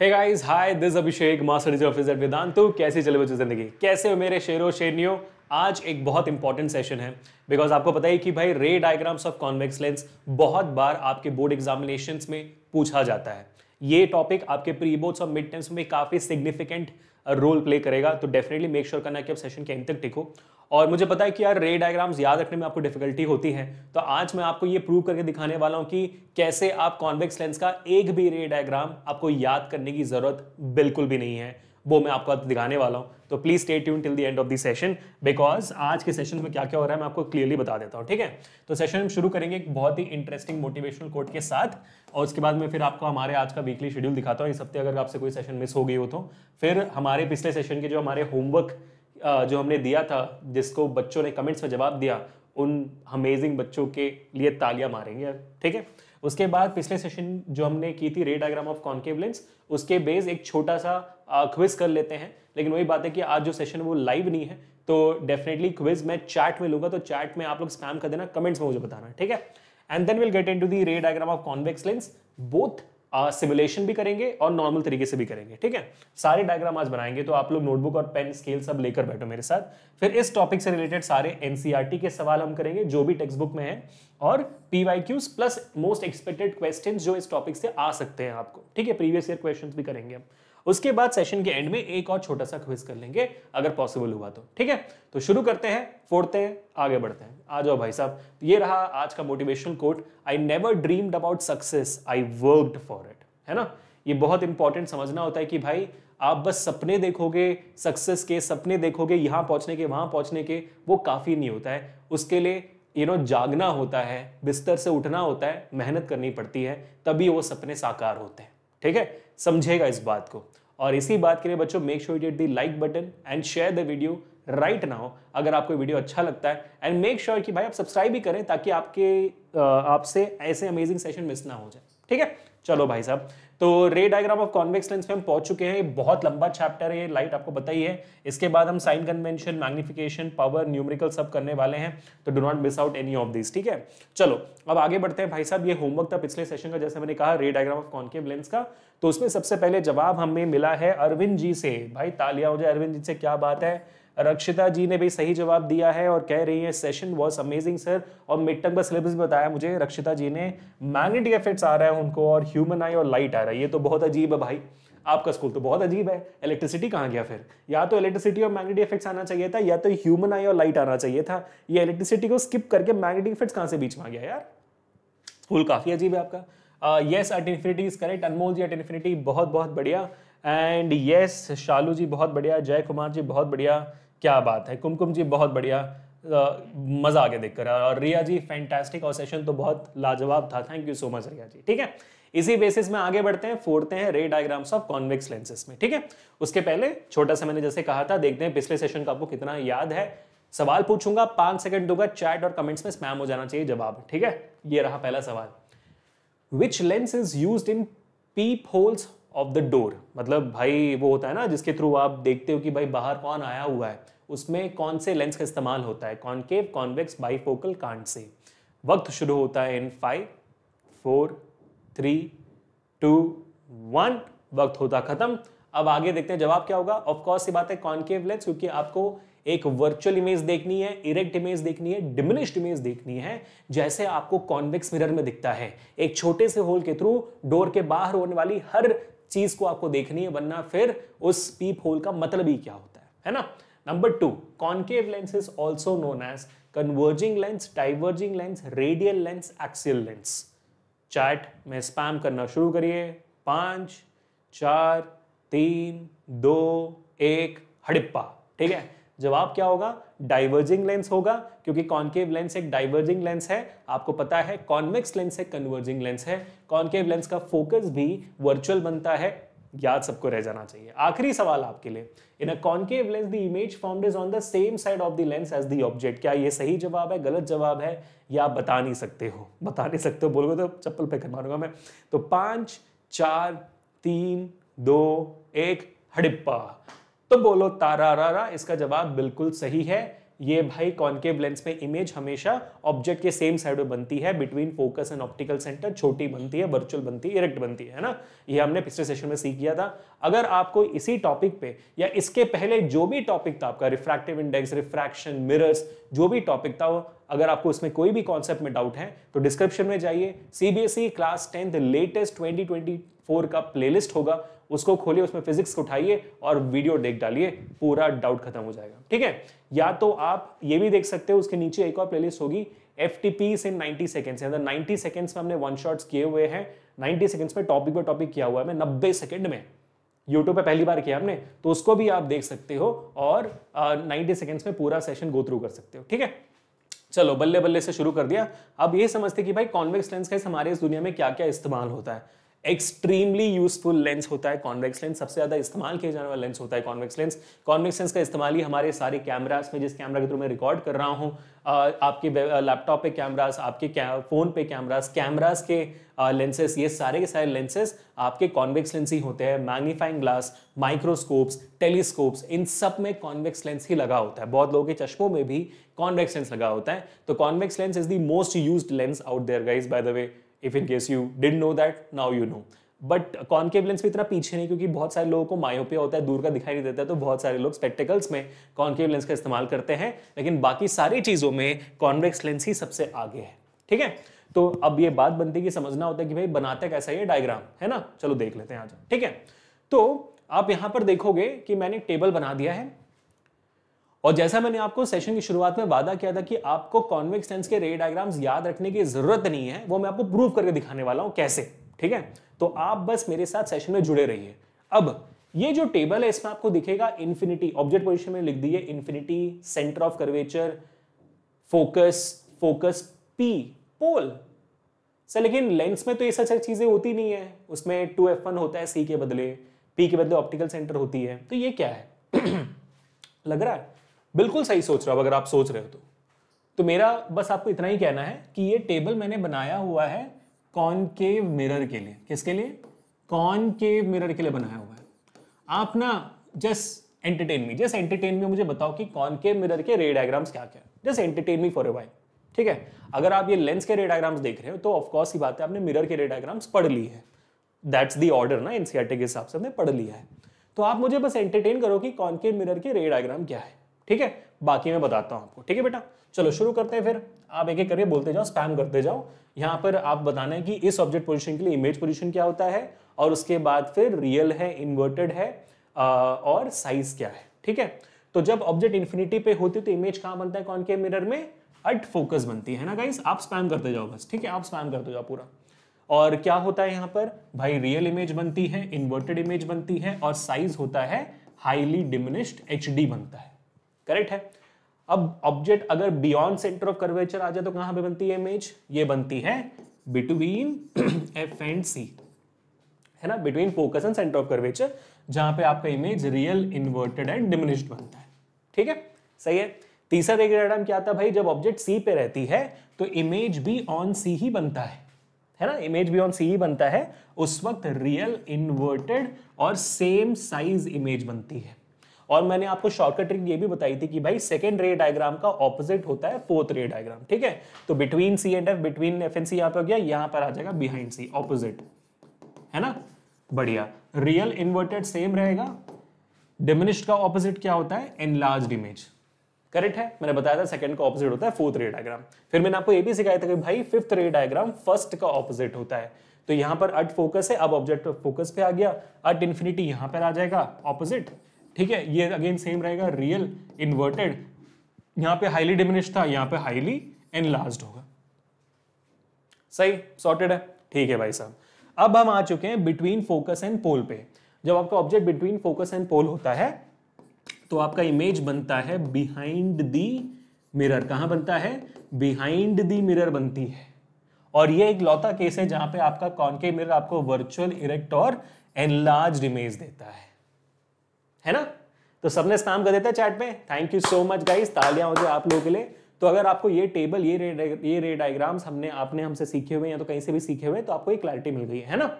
Hey guys hi this Abhishek master officer Vedantu कैसी चले बच्चों जिंदगी कैसे हो मेरे शेरों शेरनियों आज एक बहुत इंपॉर्टेंट सेशन है बिकॉज आपको पता ही कि भाई रे डायग्राम्स ऑफ कॉन्वेक्स लेंस बहुत बार आपके बोर्ड एग्जामिनेशन में पूछा जाता है ये टॉपिक आपके प्री बोर्ड्स और मिड टर्म्स में काफ़ी सिग्निफिकेंट रोल प्ले करेगा तो डेफिनेटली मेक श्योर करना कि आप सेशन के एंड तक टिको और मुझे पता है कि यार रे डायग्राम्स याद रखने में आपको डिफिकल्टी होती है तो आज मैं आपको ये प्रूव करके दिखाने वाला हूँ कि कैसे आप कॉन्वेक्स लेंस का एक भी रे डायग्राम आपको याद करने की ज़रूरत बिल्कुल भी नहीं है वो मैं आपको दिखाने वाला हूँ तो please stay tuned till the end of the session because आज के सेशन में क्या क्या हो रहा है मैं आपको क्लियरली बता देता हूँ ठीक है तो सेशन हम शुरू करेंगे एक बहुत ही इंटरेस्टिंग मोटिवेशनल कोट के साथ और उसके बाद मैं फिर आपको हमारे आज का वीकली शेड्यूल दिखाता हूँ इस हफ्ते अगर आपसे कोई सेशन मिस हो गई हो तो फिर हमारे पिछले सेशन के जो हमारे होमवर्क जो हमने दिया था जिसको बच्चों ने कमेंट्स में जवाब दिया उन अमेजिंग बच्चों के लिए तालियां मारेंगे ठीक है उसके बाद पिछले सेशन जो हमने की थी रेडाग्राम ऑफ कॉन्केव लेंस उसके बेस एक छोटा सा क्विज कर लेते हैं लेकिन वही बात है कि आज जो सेशन वो लाइव नहीं है तो डेफिनेटली क्विज मैं चैट में लूंगा तो चैट में आप लोग स्पैम कर देना कमेंट्स में मुझे बताना ठीक है and then will get into the ray diagram of convex lens both simulation भी करेंगे और नॉर्मल तरीके से भी करेंगे ठीक है सारे डायग्राम आज बनाएंगे तो आप लोग नोटबुक और पेन स्केल सब लेकर बैठो मेरे साथ फिर इस टॉपिक से रिलेटेड सारे एनसीईआरटी e के सवाल हम करेंगे जो भी टेक्स्ट बुक में है और PYQs plus most expected question जो इस टॉपिक से आ सकते हैं आपको ठीक है प्रीवियस ईयर क्वेश्चन भी करेंगे हम उसके बाद सेशन के एंड में एक और छोटा सा क्विज कर लेंगे अगर पॉसिबल हुआ तो ठीक है तो शुरू करते हैं फोड़ते हैं आगे बढ़ते हैं आ जाओ भाई साहब तो ये रहा आज का motivational quote I never dreamed about success I worked for it है ना ये बहुत इंपॉर्टेंट समझना होता है कि भाई आप बस सपने देखोगे सक्सेस के सपने देखोगे यहां पहुंचने के वहां पहुंचने के वो काफ़ी नहीं होता है उसके लिए यू नो जागना होता है बिस्तर से उठना होता है मेहनत करनी पड़ती है तभी वो सपने साकार होते हैं ठीक है समझेगा इस बात को और इसी बात के लिए बच्चों make sure that the like button and share the video right ना हो अगर आपको वीडियो अच्छा लगता है एंड मेक श्योर कि भाई आप सब्सक्राइब भी करें ताकि आपके आपसे ऐसे अमेजिंग सेशन मिस ना हो जाए ठीक है चलो भाई साहब तो रे डायग्राम ऑफ कॉन्वेक्स लेंस पे हम पहुंच चुके हैं ये बहुत लंबा चैप्टर है लाइट आपको पता ही है इसके बाद हम sign convention magnification power numerical सब करने वाले हैं तो do not miss out any of this ठीक है चलो अब आगे बढ़ते हैं भाई साहब ये होमवर्क था पिछले सेशन का जैसे मैंने कहा रे डायग्राम ऑफ कॉन्केव लेंस का तो उसमें सबसे पहले जवाब हमें मिला है अरविंद जी से भाई तालिया हो जाए अरविंद जी से क्या बात है रक्षिता जी ने भी सही जवाब दिया है और कह रही है सेशन वॉज अमेजिंग सर और मिड टर्म का सिलेबस बताया मुझे रक्षिता जी ने मैग्नेटिक इफेक्ट्स आ रहा है उनको और ह्यूमन आई और लाइट आ रहा है ये तो बहुत अजीब है भाई आपका स्कूल तो बहुत अजीब है इलेक्ट्रिसिटी कहाँ गया फिर या तो इलेक्ट्रिसिटी और मैग्नेटिक इफेक्ट्स आना चाहिए था या तो ह्यूमन आई और लाइट आना चाहिए था ये इलेक्ट्रिसिटी को स्किप करके मैग्नेटिक इफेक्ट्स कहाँ से बीच में आ गया यार स्कूल काफ़ी अजीब है आपका yes at infinity is correct Anmol ji at infinity बहुत बहुत बढ़िया एंड येस शालू जी बहुत बढ़िया जय कुमार जी बहुत बढ़िया क्या बात है कुमकुम जी बहुत बढ़िया मज़ा आ गया देखकर और रिया जी फैंटास्टिक और सेशन तो बहुत लाजवाब था thank you so much Riya ji ठीक है इसी बेसिस में आगे बढ़ते हैं फोड़ते हैं रे डायग्राम्स ऑफ कॉन्वेक्स लेंसेस में ठीक है उसके पहले छोटा सा मैंने जैसे कहा था देखते हैं पिछले सेशन का आपको कितना याद है सवाल पूछूंगा पांच सेकंड दूंगा चैट और कमेंट्स में स्पैम हो जाना चाहिए जवाब ठीक है ये रहा पहला सवाल which lens is use in peepholes of the door मतलब भाई वो होता है ना जिसके थ्रू आप देखते हो कि भाई बाहर कौन आया हुआ है उसमें कौन से लेंस का इस्तेमाल होता है कॉनकेव कॉन्वेक्स बाईफोकल कांड से वक्त शुरू होता है in five four three two one वक्त होता खत्म अब आगे देखते हैं जवाब क्या होगा ऑफकोर्स ये बात है कॉनकेव लेंस क्योंकि आपको एक वर्चुअल इमेज देखनी है इरेक्ट इमेज देखनी है डिमिनिश्ड इमेज देखनी है जैसे आपको कॉन्वेक्स मिरर में दिखता है एक छोटे से होल के थ्रू डोर के बाहर होने वाली हर चीज को आपको देखनी है वरना फिर उस पीप होल का मतलब ही क्या होता है है ना number two concave lens is also known as converging lens diverging lens radial lens axial lens chat में स्पैम करना शुरू करिए पांच चार तीन दो एक हड़िप्पा ठीक है जवाब क्या होगा डाइवर्जिंग लेंस होगा क्योंकि कॉन्केव लेंस एक डाइवर्जिंग लेंस है आपको पता है कॉन्वेक्स लेंस एक कन्वर्जिंग लेंस है कॉन्केव लेंस का फोकस भी वर्चुअल बनता है याद सबको रह जाना चाहिए आखिरी सवाल आपके लिए in a concave lens the image form is on the same side of the lens as the object क्या ये सही जवाब है गलत जवाब है या आप बता नहीं सकते हो बता नहीं सकते हो बोलोगे तो चप्पल पे कर मारूंगा मैं तो पांच चार तीन दो एक हडिप्पा तो बोलो तारा रा इसका जवाब बिल्कुल सही है ये भाई कॉन्केव लेंस में इमेज हमेशा ऑब्जेक्ट के सेम साइड में बनती है between focus and optical centre छोटी बनती है वर्चुअल बनती है इरेक्ट बनती है ना ये हमने पिछले सेशन में सीख किया था अगर आपको इसी टॉपिक पे या इसके पहले जो भी टॉपिक था आपका रिफ्रैक्टिव इंडेक्स रिफ्रैक्शन मिरर्स जो भी टॉपिक था वो अगर आपको उसमें कोई भी कॉन्सेप्ट में डाउट है तो डिस्क्रिप्शन में जाइए CBSE class tenth latest twenty का प्लेलिस्ट होगा उसको खोलिए उसमें फिजिक्स को उठाइए और वीडियो देख डालिए पूरा डाउट खत्म हो जाएगा ठीक है या तो आप ये भी देख सकते हो उसके नीचे एक और प्लेलिस्ट होगी F T P in ninety seconds अंदर नाइन्टी सेकेंड्स में हमने वन शॉट्स किए हुए हैं नाइन्टी सेकेंड्स में टॉपिक पर टॉपिक किया हुआ है मैं नब्बे सेकेंड में यूट्यूब पे पहली बार किया हमने तो उसको भी आप देख सकते हो और नाइन्टी सेकेंड्स में पूरा सेशन गो थ्रू कर सकते हो ठीक है चलो बल्ले बल्ले से शुरू कर दिया अब ये समझते कि भाई कॉन्वेक्स लेंस का हमारे इस दुनिया में क्या क्या इस्तेमाल होता है एक्सट्रीमली यूजफुल लेंस होता है कॉन्वेक्स लेंस सबसे ज़्यादा इस्तेमाल किया जाने वाला लेंस होता है कॉन्वेक्स लेंस कॉन्वेक्स लेंस का इस्तेमाल ही हमारे सारे कैमरास में जिस कैमरा के थ्रू मैं रिकॉर्ड कर रहा हूँ आपके लैपटॉप पे कैमरास आपके फ़ोन पे कैमरास कैमरास के लेंसेस ये सारे के सारे लेंसेस आपके कॉन्वेक्स लेंस ही होते हैं मैग्नीफाइंग ग्लास माइक्रोस्कोप्स टेलीस्कोप्स इन सब में कॉन्वेक्स लेंस ही लगा होता है बहुत लोगों के चश्मों में भी कॉन्वेक्स लेंस लगा होता है तो convex lens is the most use lens out there guys by the way if in case you डिट know that now you know but concave lens भी इतना पीछे नहीं क्योंकि बहुत सारे लोगों को मायोपिया होता है दूर का दिखाई नहीं देता है तो बहुत सारे लोग स्पेक्टिकल्स में कॉनकेव लेंस का इस्तेमाल करते हैं लेकिन बाकी सारी चीज़ों में कॉन्वेक्स लेंस ही सबसे आगे है ठीक है तो अब ये बात बनती कि समझना होता है कि भाई बनाते कैसा ये डायग्राम है ना चलो देख लेते हैं आज ठीक है तो आप यहाँ पर देखोगे कि मैंने एक टेबल बना दिया है और जैसा मैंने आपको सेशन की शुरुआत में वादा किया था कि आपको कॉन्वेक्स लेंस के रे डायग्राम्स याद रखने की जरूरत नहीं है वो मैं आपको प्रूव करके दिखाने वाला हूं कैसे ठीक है तो आप बस मेरे साथ सेशन में जुड़े रहिए अब ये जो टेबल है इसमें आपको दिखेगा इन्फिनिटी ऑब्जेक्ट पोजिशन में लिख दिए infinity centre of curvature focus focus P pole sir लेकिन लेंस में तो ये सच चीजें होती नहीं है उसमें टू एफ वन होता है सी के बदले पी के बदले ऑप्टिकल सेंटर होती है तो ये क्या है लग रहा है बिल्कुल सही सोच रहे हो अगर आप सोच रहे हो तो तो मेरा बस आपको इतना ही कहना है कि ये टेबल मैंने बनाया हुआ है कॉनकेव मिरर के लिए किसके लिए कॉनकेव मिरर के लिए बनाया हुआ है आप ना just entertain me just entertain me मुझे बताओ कि कॉनकेव मिरर के रे डायग्राम्स क्या क्या है just entertain me for a while ठीक है अगर आप ये लेंस के रे डायग्राम्स देख रहे हो तो ऑफकोर्स की बात है आपने मिरर के रे डायग्राम्स पढ़ ली है दैट्स दी ऑर्डर ना एनसीआरटी के हिसाब से हमने पढ़ लिया है तो आप मुझे बस एंटरटेन करो कि कॉनकेव मिरर के रे डायग्राम क्या है ठीक है बाकी मैं बताता हूँ आपको ठीक है बेटा चलो शुरू करते हैं फिर आप एक एक करके बोलते जाओ स्पैम करते जाओ यहाँ पर आप बताना है कि इस ऑब्जेक्ट पोजिशन के लिए इमेज पोजिशन क्या होता है और उसके बाद फिर रियल है इन्वर्टेड है और साइज क्या है ठीक है तो जब ऑब्जेक्ट इन्फिनिटी पे होती है तो इमेज कहाँ बनता है कौन के मिरर में अट फोकस बनती है ना गाइस आप स्पैम करते जाओ बस ठीक है आप स्पैम करते जाओ पूरा और क्या होता है यहाँ पर भाई रियल इमेज बनती है इन्वर्टेड इमेज बनती है और साइज होता है हाईली डिमिनिश्ड एच बनता है करेक्ट है अब ऑब्जेक्ट अगर बियॉन्ड सेंटर ऑफ कर्वेचर आ जाए तो कहां पे बनती है इमेज ये बनती है बिटवीन एफ एंड सी है ना between focus and centre of curvature जहां पे आपका image real inverted and diminished बनता है ठीक है सही है तीसरा रेग्रेडाम क्या आता है भाई जब ऑब्जेक्ट सी पे रहती है तो इमेज भी ऑन सी ही बनता है है ना इमेज भी ऑन सी ही बनता है उस वक्त रियल इन्वर्टेड और सेम साइज इमेज बनती है और मैंने आपको शॉर्टकट ट्रिक ये भी बताई थी कि भाई सेकेंड रे डायग्राम का ऑपोजिट होता है फोर्थ रे डायग्राम ठीक है तो between C and F between F and C यहाँ पे हो गया यहाँ पर आ जाएगा बिहाइंड सी ऑपोजिट है ना बढ़िया रियल इन्वर्टेड सेम रहेगा डिमिनिश्ड का ऑपोजिट क्या होता है एनलार्ज इमेज करेक्ट है मैंने बताया था सेकंड का ऑपोजिट होता है फोर्थ रे डायग्राम फिर मैंने आपको ये भी सिखाया था कि भाई फिफ्थ रे डायग्राम फर्स्ट का ऑपोजिट होता है तो यहां पर अट फोकस है अब ऑब्जेक्ट फोकस पे आ गया अट इन्फिनिटी यहां पर आ जाएगा ऑपोजिट ठीक है ये अगेन सेम रहेगा रियल इन्वर्टेड यहां पे हाईली डिमिनिश था यहां पे हाईली एनलार्ज होगा सही सॉर्टेड है ठीक है भाई साहब अब हम आ चुके हैं बिटवीन फोकस एंड पोल पे जब आपका object between focus and pole होता है तो आपका इमेज बनता है बिहाइंड द मिरर कहां बनता है बिहाइंड द मिरर बनती है और ये एक लौता केस है जहां पे आपका कॉनके मिरर आपको वर्चुअल इरेक्ट और एनलार्ज इमेज देता है है ना तो सबने स्पैम कर देता है चैट में thank you so much guys तालियां हो जाए आप लोगों के लिए तो अगर आपको ये टेबल ये ये रे डायग्राम्स हमने आपने हमसे सीखे हुए या तो कहीं से भी सीखे हुए तो आपको ये क्लैरिटी मिल गई है ना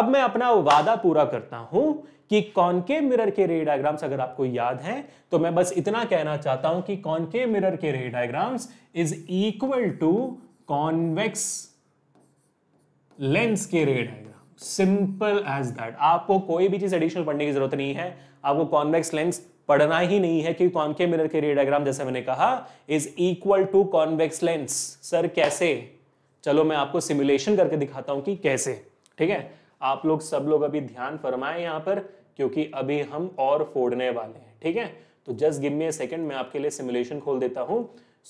अब मैं अपना वादा पूरा करता हूं कि कॉनकेव मिरर के रे डायग्राम्स अगर आपको याद हैं तो मैं बस इतना कहना चाहता हूं कि कॉनकेव मिरर के ray diagrams is equal to convex lens के ray diagram simple as that आपको कोई भी चीज एडिशनल पढ़ने की जरूरत नहीं है आपको कॉन्वेक्स लेंस पढ़ना ही नहीं है क्योंकि कॉन्के मिरर के रेडियोग्राम जैसे मैंने कहा is equal to convex lens sir कैसे चलो मैं आपको सिमुलेशन करके दिखाता हूं कि कैसे ठीक है आप लोग सब लोग अभी ध्यान फरमाए यहाँ पर क्योंकि अभी हम और फोड़ने वाले हैं ठीक है तो just give me a second मैं आपके लिए सिमुलेशन खोल देता हूँ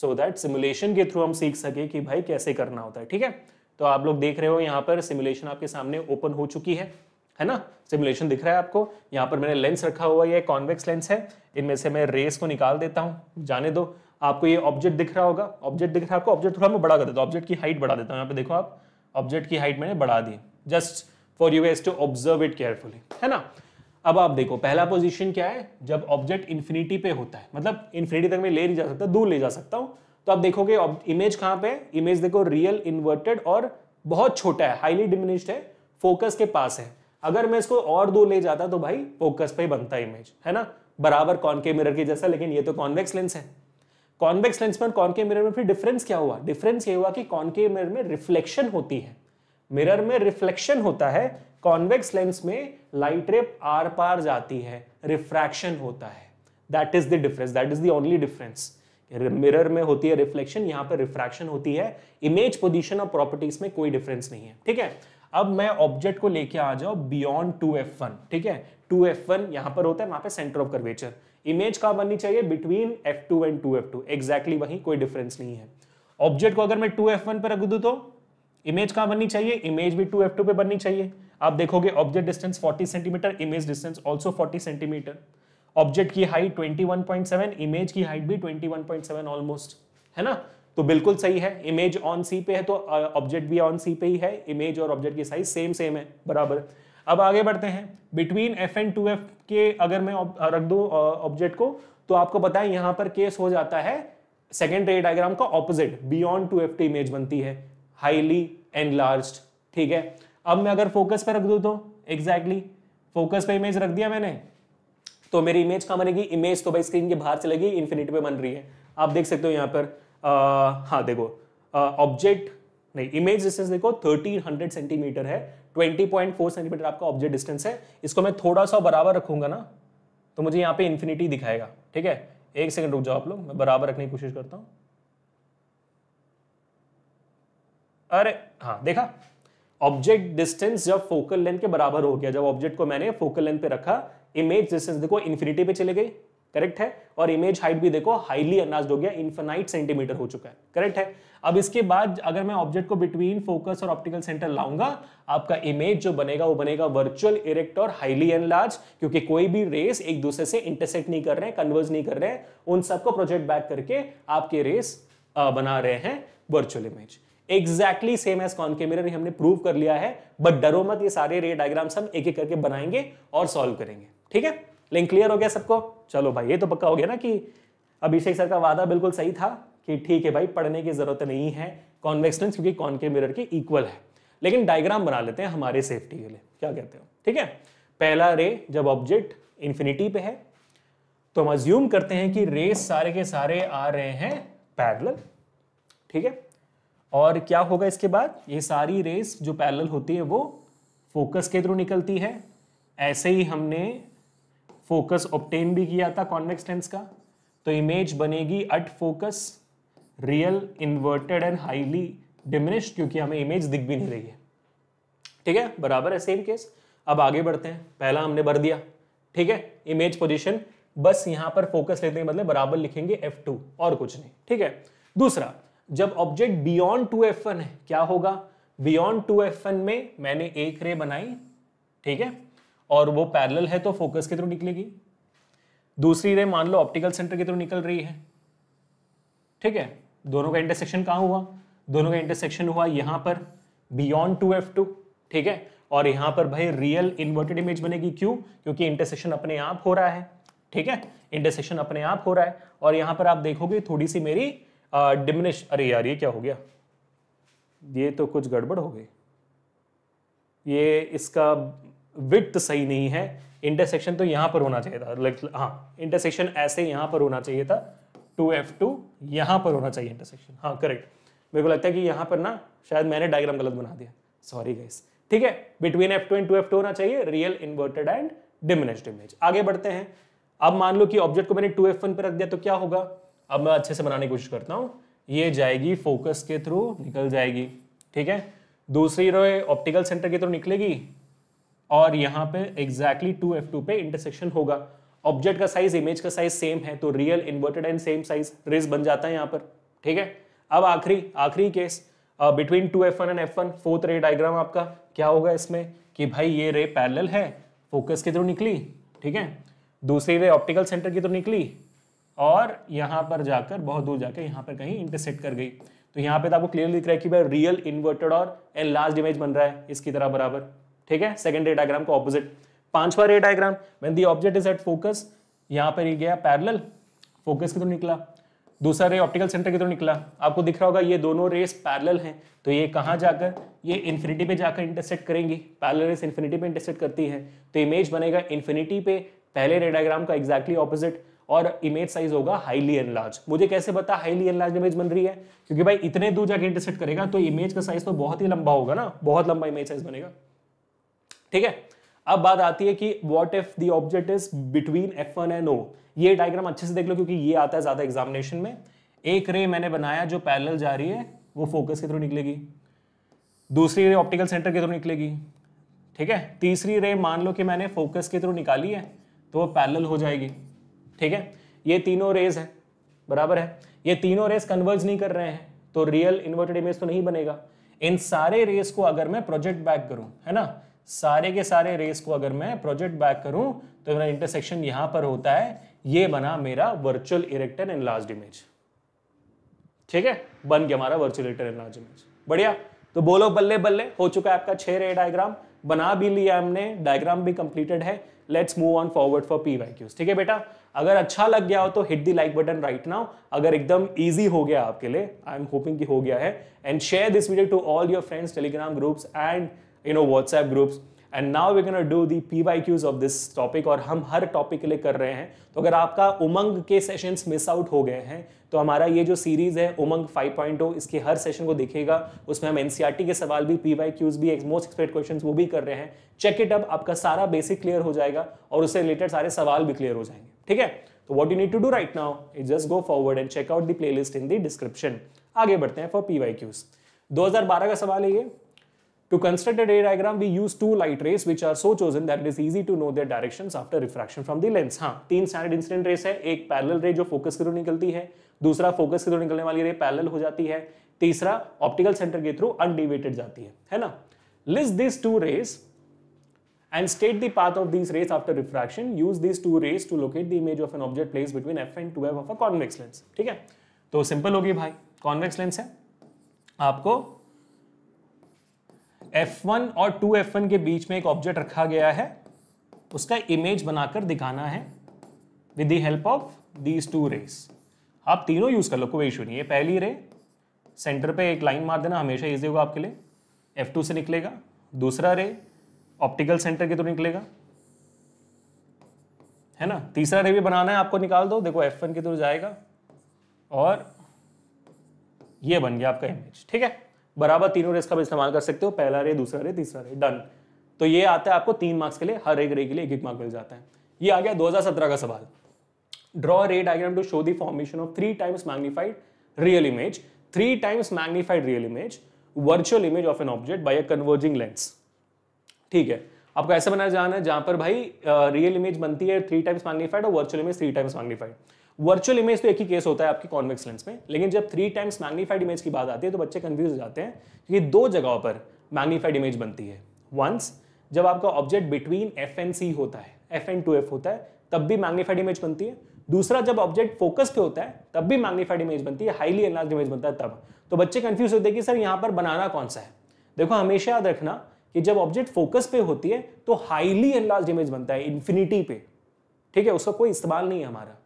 सो दैट सिमुलेशन के थ्रू हम सीख सके कि भाई कैसे करना होता है ठीक है तो आप लोग देख रहे हो यहाँ पर सिमुलेशन आपके सामने ओपन हो चुकी है है ना सिमुलेशन दिख रहा है आपको यहाँ पर मैंने लेंस रखा हुआ ये कॉन्वेक्स लेंस है इनमें से मैं रेस को निकाल देता हूँ जाने दो आपको ये ऑब्जेक्ट दिख रहा होगा ऑब्जेक्ट दिख रहा है आपको ऑब्जेक्ट थोड़ा मैं बढ़ा कर देता हूँ ऑब्जेक्ट की हाइट बढ़ा देता हूँ यहाँ पे देखो आप ऑब्जेक्ट की हाइट मैंने बढ़ा दी just for you as to observe it carefully है ना अब आप देखो पहला पोजिशन क्या है जब ऑब्जेक्ट इन्फिनिटी पे होता है मतलब इन्फिनिटी तक मैं ले नहीं जा सकता दूर ले जा सकता हूँ तो आप देखोगे इमेज कहाँ पे इमेज देखो रियल इन्वर्टेड और बहुत छोटा है हाईली डिमिनिश्ड है फोकस के पास है अगर मैं इसको और दूर ले जाता तो भाई फोकस पे बनता इमेज है ना बराबर कॉनकेव मिरर की जैसा लेकिन ये तो कॉन्वेक्स लेंस है कॉन्वेक्स लेंस में कॉनकेव मिरर में फिर डिफरेंस क्या हुआ डिफरेंस ये हुआ कि कॉनकेव मिरर में रिफ्लेक्शन होती है मिरर में रिफ्लेक्शन होता है कॉन्वेक्स लेंस में लाइट रे आर पार जाती है रिफ्रैक्शन होता है that is the difference that is the only difference mirror में होती है रिफ्लेक्शन यहां पर रिफ्रैक्शन होती है इमेज पोजीशन और प्रॉपर्टीज में कोई डिफरेंस नहीं है ठीक है अब मैं ऑब्जेक्ट को लेके आ जाओ बियॉन्ड टू एफ वन ठीक है टू एफ वन यहां पर होता है वहां पे सेंटर ऑफ कर्वेचर इमेज कहा बननी चाहिए between F two and two F two exactly वही कोई डिफरेंस नहीं है ऑब्जेक्ट को अगर मैं टू एफ वन पर रख दू तो इमेज कहा बननी चाहिए इमेज भी टू एफ टू पे बननी चाहिए आप देखोगे object distance forty centimetre image distance also forty centimetre object की हाइट 21.7 इमेज की हाइट भी 21.7 ऑलमोस्ट है ना तो बिल्कुल सही है इमेज ऑन सी पे है तो ऑब्जेक्ट भी ऑन सी पे ही है इमेज और ऑब्जेक्ट की साइज सेम सेम है बराबर अब आगे बढ़ते हैं between F and two F के अगर मैं रख दू ऑब्जेक्ट को तो आपको पता है पर केस हो जाता है सेकेंड रे डायग्राम का opposite beyond two F image बनती है हाईली एनलार्ज ठीक है अब मैं अगर फोकस पे रख दू तो एग्जैक्टली exactly, फोकस पे इमेज रख दिया मैंने तो मेरी इमेज कहां बनेगी इमेज तो भाई स्क्रीन के बाहर चलेगी इन्फिनिटी पे बन रही है आप देख सकते हो यहां पर हाँ देखो ऑब्जेक्ट नहीं इमेज डिस्टेंस देखो 1300 सेंटीमीटर है 20.4 सेंटीमीटर आपका ऑब्जेक्ट डिस्टेंस है इसको मैं थोड़ा सा बराबर रखूंगा ना तो मुझे यहाँ पे इन्फिनिटी दिखाएगा ठीक है एक सेकंड रुक जाओ आप लोग मैं बराबर रखने की कोशिश करता हूँ अरे हाँ देखा ऑब्जेक्ट डिस्टेंस जब फोकल लेंथ के बराबर हो गया जब ऑब्जेक्ट को मैंने फोकल लेंथ पे रखा इमेज डिस्टेंस देखो इन्फिनिटी पे चले गई करेक्ट है और इमेज हाइट भी देखो हाईली अनाज हो गया इन्फेनाइट सेंटीमीटर हो चुका है करेक्ट है अब इसके बाद अगर मैं ऑब्जेक्ट को बिटवीन फोकस और ऑप्टिकल सेंटर लाऊंगा आपका इमेज जो बनेगा वो बनेगा वर्चुअल इरेक्ट और हाईली एनलार्ज क्योंकि कोई भी रेस एक दूसरे से इंटरसेक्ट नहीं कर रहे हैं कन्वर्ज नहीं कर रहे हैं उन सबको प्रोजेक्ट बैक करके आपके रेस बना रहे हैं virtual image exactly same as के मिरर हमने प्रूव कर लिया है बट डरो मत ये सारे रे डायग्राम्स हम एक एक करके बनाएंगे और सॉल्व करेंगे ठीक है लिंक क्लियर हो गया सबको चलो भाई ये तो पक्का हो गया ना कि अभिषेक सर का वादा बिल्कुल सही था कि ठीक है भाई पढ़ने की जरूरत नहीं है कॉन्वेक्स क्योंकि कौन के मिरर के इक्वल है लेकिन डायग्राम बना लेते हैं हमारे सेफ्टी के लिए क्या कहते हो ठीक है पहला रे जब ऑब्जेक्ट इन्फिनिटी पे है तो हम अज्यूम करते हैं कि रे सारे के सारे आ रहे हैं पैरल ठीक है और क्या होगा इसके बाद ये सारी रेस जो पैरल होती है वो फोकस के थ्रू निकलती है ऐसे ही हमने फोकस ऑप्टेन भी किया था कॉन्वेक्स लेंस का तो इमेज बनेगी at focus real inverted and highly diminish क्योंकि हमें इमेज दिख भी नहीं रही है ठीक है बराबर है सेम केस अब आगे बढ़ते हैं पहला हमने भर दिया ठीक है इमेज पोजिशन बस यहां पर फोकस लेते हैं मतलब बराबर लिखेंगे टू और कुछ नहीं ठीक है दूसरा जब ऑब्जेक्ट बियॉन्ड टू एफ है क्या होगा बियॉन्ड टू एफ में मैंने एक रे बनाई ठीक है और वो पैरेलल है तो फोकस के थ्रू निकलेगी दूसरी रे मान लो ऑप्टिकल सेंटर के थ्रू निकल रही है ठीक है दोनों का इंटरसेक्शन कहाँ हुआ दोनों का इंटरसेक्शन हुआ यहाँ पर बियॉन्ड टू एफ टू ठीक है और यहाँ पर भाई रियल इन्वर्टेड इमेज बनेगी क्यों क्योंकि इंटरसेक्शन अपने आप हो रहा है ठीक है इंटरसेक्शन अपने आप हो रहा है और यहाँ पर आप देखोगे थोड़ी सी मेरी डिमिनिश अरे यार ये क्या हो गया ये तो कुछ गड़बड़ हो गई ये इसका विथ सही नहीं है इंटरसेक्शन तो यहाँ पर होना चाहिए था लाइक हाँ इंटरसेक्शन ऐसे यहाँ पर होना चाहिए था टू एफ टू यहाँ पर होना चाहिए इंटरसेक्शन हाँ करेक्ट मेरे को लगता है कि यहाँ पर ना शायद मैंने डायग्राम गलत बना दिया सॉरी गाइस ठीक है between F two and two F two होना चाहिए real inverted and diminished image आगे बढ़ते हैं अब मान लो कि ऑब्जेक्ट को मैंने टू एफ वन पर रख दिया तो क्या होगा अब मैं अच्छे से बनाने की कोशिश करता हूँ ये जाएगी फोकस के थ्रू निकल जाएगी ठीक है दूसरी रो ऑप्टिकल सेंटर के थ्रू निकलेगी और यहाँ पे एग्जैक्टली टू एफ टू पे इंटरसेक्शन होगा ऑब्जेक्ट का साइज इमेज का साइज सेम है तो real inverted and same size rays बन जाता है यहाँ पर ठीक है अब आखिरी आखिरी case between two F one and F one fourth ray diagram आपका क्या होगा इसमें कि भाई ये रे पैरेलल है फोकस के थ्रू निकली ठीक है दूसरी रे ऑप्टिकल सेंटर की थ्रू निकली और यहाँ पर जाकर बहुत दूर जाकर यहाँ पर कहीं इंटरसेक्ट कर गई तो यहाँ पे तो आपको क्लियर दिख रहा है कि भाई रियल इन्वर्टेड और एंड लास्ट इमेज बन रहा है इसकी तरह बराबर ठीक है सेकेंड रे डायग्राम का ऑपोजिट पांचवा ray diagram when the object is at focus यहां पर ही गया पैरल फोकस के तो निकला दूसरा रे ऑप्टिकल सेंटर के तो निकला आपको दिख रहा होगा ये दोनों रेस पैरेलल हैं तो ये कहाँ जाकर ये इन्फिनिटी पे जाकर इंटरसेक्ट करेंगी पैरेलल रेस इन्फिनिटी पे इंटरसेक्ट करती है तो इमेज बनेगा इन्फिनिटी पे पहले रेडाग्राम का एग्जैक्टली ऑपोजिट और इमेज साइज होगा हाईली एनलार्ज मुझे कैसे पता हाईली एनलार्ज इमेज बन रही है क्योंकि भाई इतने दूर जाके इंटरसेक्ट करेगा तो इमेज का साइज तो बहुत ही लंबा होगा ना बहुत लंबा इमेज साइज बनेगा ठीक है अब बात आती है कि what if the object is between F one and O ये डायग्राम अच्छे से देख लो क्योंकि ये आता है ज्यादा एग्जामिनेशन में एक रे मैंने बनाया जो पैरेलल जा रही है वो फोकस के थ्रू निकलेगी दूसरी रे ऑप्टिकल सेंटर के थ्रू निकलेगी ठीक है तीसरी रे मान लो कि मैंने फोकस के थ्रू निकाली है तो वो पैरेलल हो जाएगी ठीक है ये तीनों रेज है बराबर है ये तीनों रेज कन्वर्ज नहीं कर रहे हैं तो रियल इन्वर्टेड इमेज तो नहीं बनेगा इन सारे रेज को अगर मैं प्रोजेक्ट बैक करूं है ना सारे के सारे रेस को अगर मैं प्रोजेक्ट बैक करूं तो मेरा इंटरसेक्शन यहां पर होता है ये बना मेरा virtual erector enlarge image ठीक है बन गया हमारा virtual erector enlarge image बढ़िया तो बोलो बल्ले बल्ले हो चुका है आपका छह रे डायग्राम बना भी लिया हमने डायग्राम भी कंप्लीटेड है let's move on forward for P YQs ठीक है बेटा अगर अच्छा लग गया हो तो hit the like button right now अगर एकदम इजी हो गया आपके लिए आई एम होपिंग कि हो गया है and share this video to all your friends Telegram groups and you know WhatsApp groups and now we gonna do the P Y Qs of this topic और हम हर टॉपिक के लिए कर रहे हैं तो अगर आपका उमंग के सेशंस मिस आउट हो गए हैं तो हमारा ये जो सीरीज़ है उमंग 5.0 इसके हर सेशन को देखेगा उसमें हम एनसीईआरटी e के सवाल भी पी वाई क्यूज भी मोस्ट एक्सपेक्ट क्वेश्चन वो भी कर रहे हैं चेक इट अप आपका सारा बेसिक क्लियर हो जाएगा और उससे रिलेटेड सारे सवाल भी क्लियर हो जाएंगे ठीक है तो what you need to do right now is just go forward and check out the list in the description आगे बढ़ते हैं फॉर पी वाई क्यूज 2012 का सवाल है ये To construct a ray diagram, we use two light rays which are so chosen that it is easy to know their directions after refraction from the lens. ha teen standard incident rays hai ek parallel ray jo focus ki through nikalti hai dusra focus ki through nikalne wali ray parallel ho jati hai teesra optical center ke through undeviated jati hai hai na list these two rays and state the path of these rays after refraction use these two rays to locate the image of an object placed between f and 2f of a convex lens ठीक है तो simple होगी bhai convex lens hai aapko F1 और 2F1 के बीच में एक object रखा गया है उसका इमेज बनाकर दिखाना है with the help of these two rays आप तीनों यूज़ कर लो कोई इशू नहीं है पहली रे सेंटर पे एक लाइन मार देना हमेशा ईजी होगा आपके लिए F2 से निकलेगा दूसरा रे ऑप्टिकल सेंटर के थ्रू निकलेगा है ना तीसरा रे भी बनाना है आपको निकाल दो देखो F1 के थ्रू जाएगा और ये बन गया आपका इमेज ठीक है बराबर तीनों रेस का भी इस्तेमाल कर सकते हो पहला रे दूसरा रे तीसरा रे डन तो ये आता है आपको तीन मार्क्स के लिए हर एक रे के लिए एक एक मार्क मिल जाता है ये आ गया 2017 का सवाल draw ray diagram to show the formation of three times magnified real image three times magnified real image virtual image of an object by a converging lens ठीक है आपको ऐसा बनाया जाना है जहां पर भाई रियल इमेज बनती है थ्री टाइम्स मैग्नीफाइड और virtual image three times magnified virtual image तो एक ही केस होता है आपकी कॉन्वेक्स लेंस में लेकिन जब थ्री टाइम्स मैग्नीफाइड इमेज की बात आती है तो बच्चे कंफ्यूज हो जाते हैं क्योंकि दो जगहों पर मैग्नीफाइड इमेज बनती है वंस जब आपका object between F and C होता है एफ एन टू एफ होता है तब भी मैग्नीफाइड इमेज बनती है दूसरा जब ऑब्जेक्ट फोकस पे होता है तब भी मैग्नीफाइड इमेज बनती है हाईली एनलार्ज इमेज बनता है तब तो बच्चे कन्फ्यूज होते हैं कि सर यहाँ पर बनाना कौन सा है देखो हमेशा याद रखना कि जब ऑब्जेक्ट फोकस पे होती है तो हाईली एनलार्ज इमेज बनता है इन्फिनिटी पे ठीक है उसका कोई इस्तेमाल नहीं है हमारा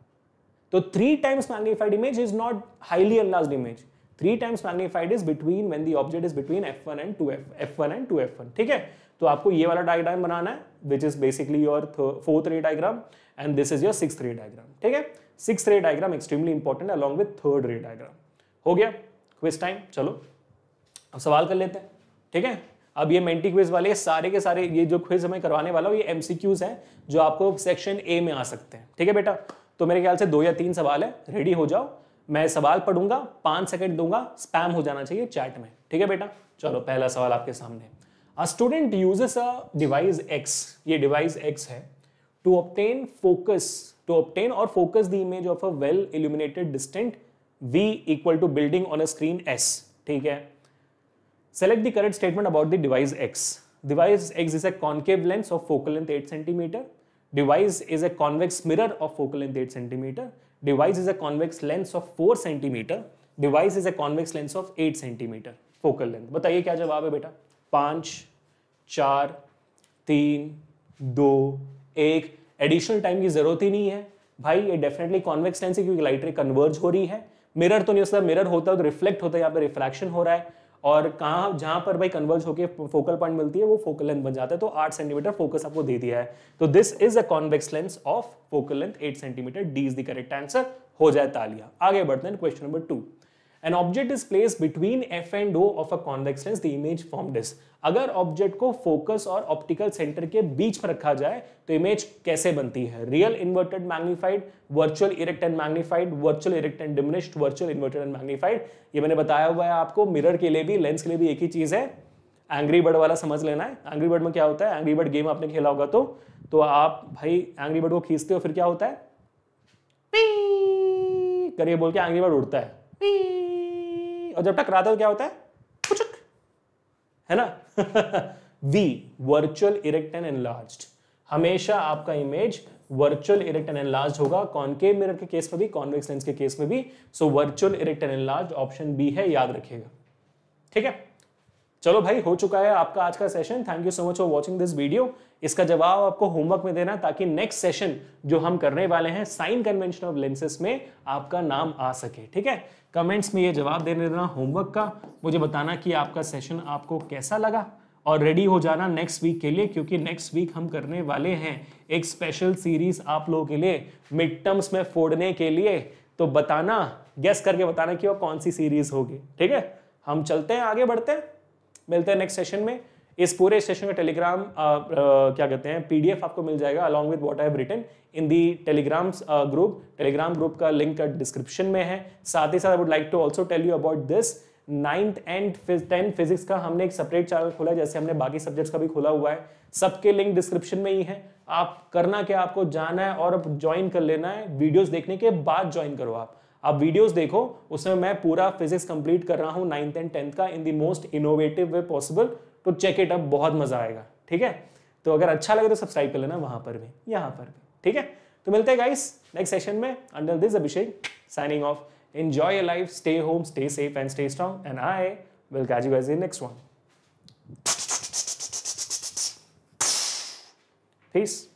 तो three times magnified image is not highly enlarged image three times magnified is between when the object is between F one and two F F one and two F one ठीक है तो आपको ये वाला डायग्राम बनाना है which is basically your fourth ray diagram and this is your six ray diagram ठीक है six ray diagram extremely important along with third ray diagram हो गया क्विज टाइम चलो अब सवाल कर लेते हैं ठीक है अब ये मेंटी क्विज वाले सारे के सारे ये जो क्विज हमें करवाने वाला हो ये एमसीक्यूज हैं जो आपको सेक्शन ए में आ सकते हैं ठीक है बेटा तो मेरे ख्याल से दो या तीन सवाल है रेडी हो जाओ मैं सवाल पढ़ूंगा पांच सेकंड दूंगा स्पैम हो जाना चाहिए चैट में ठीक है बेटा चलो पहला सवाल आपके सामने a student uses a device X ये डिवाइस एक्स है to obtain focus to obtain और focus the image of a well illuminated distant we equal to building on a screen as ठीक है select the correct statement about the device X device X is a concave lens of focal length eight centimetre Device is a convex mirror of focal length 8 cm Device is a convex lens of 4 cm Device is a convex lens of 8 cm focal length बताइए क्या जवाब है बेटा पांच चार तीन दो एक एडिशनल टाइम की जरूरत ही नहीं है भाई ये डेफिनेटली कॉन्वेक्स लेंस है क्योंकि लाइट रे कन्वर्ज हो रही है मिरर तो नहीं हो सकता मिरर होता है तो रिफ्लेक्ट होता है यहाँ पे रिफ्रैक्शन हो रहा है और कहाँ जहाँ पर भाई कन्वर्ज होकर फोकल पॉइंट मिलती है वो फोकल लेंथ बन जाता है तो आठ सेंटीमीटर फोकस आपको दे दिया है तो this is a convex lens of focal length eight centimetre D is the correct answer हो जाए तालिया आगे बढ़ते हैं question number two an object is place between F and O of a convex lens the image form this अगर object को focus और optical centre के बीच पर रखा जाए तो इमेज कैसे बनती है real inverted magnified virtual erect and magnified virtual erect and diminished virtual inverted and magnified ये मैंने बताया हुआ है आपको मिरर के लिए भी लेंस के लिए भी एक ही चीज है एंग्री बर्ड वाला समझ लेना है एंग्री बर्ड में क्या होता है एंग्री बर्ड गेम आपने खेला होगा तो तो आप भाई एंग्री बर्ड को खींचते हो फिर क्या होता है करिए बोल के एंग्री बर्ड उड़ता है पी। और जब टकराता है तो क्या होता है पुचक है ना we virtual erect and enlarge हमेशा आपका image virtual erect and enlarge होगा कॉनकेव मिरर के केस में भी कॉन्वेक्स लेंस के केस में भी so virtual erect and enlarge option B है याद रखिएगा ठीक है चलो भाई हो चुका है आपका आज का session thank you so much for watching this video इसका जवाब आपको होमवर्क में देना ताकि नेक्स्ट सेशन जो हम करने वाले हैं साइन कन्वेंशन ऑफ लेंसेस में आपका नाम आ सके ठीक है कमेंट्स में ये जवाब देने देना होमवर्क का मुझे बताना कि आपका सेशन आपको कैसा लगा और रेडी हो जाना नेक्स्ट वीक के लिए क्योंकि नेक्स्ट वीक हम करने वाले हैं एक स्पेशल सीरीज आप लोगों के लिए मिड टर्म्स में फोड़ने के लिए तो बताना गेस करके बताना कि वो कौन सी सीरीज होगी ठीक है हम चलते हैं आगे बढ़ते हैं मिलते हैं नेक्स्ट सेशन में इस पूरे सेशन का टेलीग्राम क्या कहते हैं पीडीएफ आपको मिल जाएगा along with what I have written in the Telegram group Telegram group का लिंक डिस्क्रिप्शन में है साथ ही साथ I would like to also tell you about this ninth and tenth physics का हमने एक सेपरेट चैनल खोला है जैसे हमने बाकी सब्जेक्ट्स का भी खोला हुआ है सबके लिंक डिस्क्रिप्शन में ही है आप करना क्या आपको जाना है और अब ज्वाइन कर लेना है वीडियोस देखने के बाद ज्वाइन करो आप आप वीडियोस देखो उसमें मैं पूरा फिजिक्स कंप्लीट कर रहा हूँ नाइन्थ एंड टेंथ का in the most innovative way possible तो चेक इट अप बहुत मजा आएगा ठीक है तो अगर अच्छा लगे तो सब्सक्राइब कर लेना वहां पर भी यहां पर भी ठीक है तो मिलते हैं गाइस नेक्स्ट सेशन में under this Abhishek signing off enjoy your life stay home stay safe and stay strong and I will catch you guys in next one piece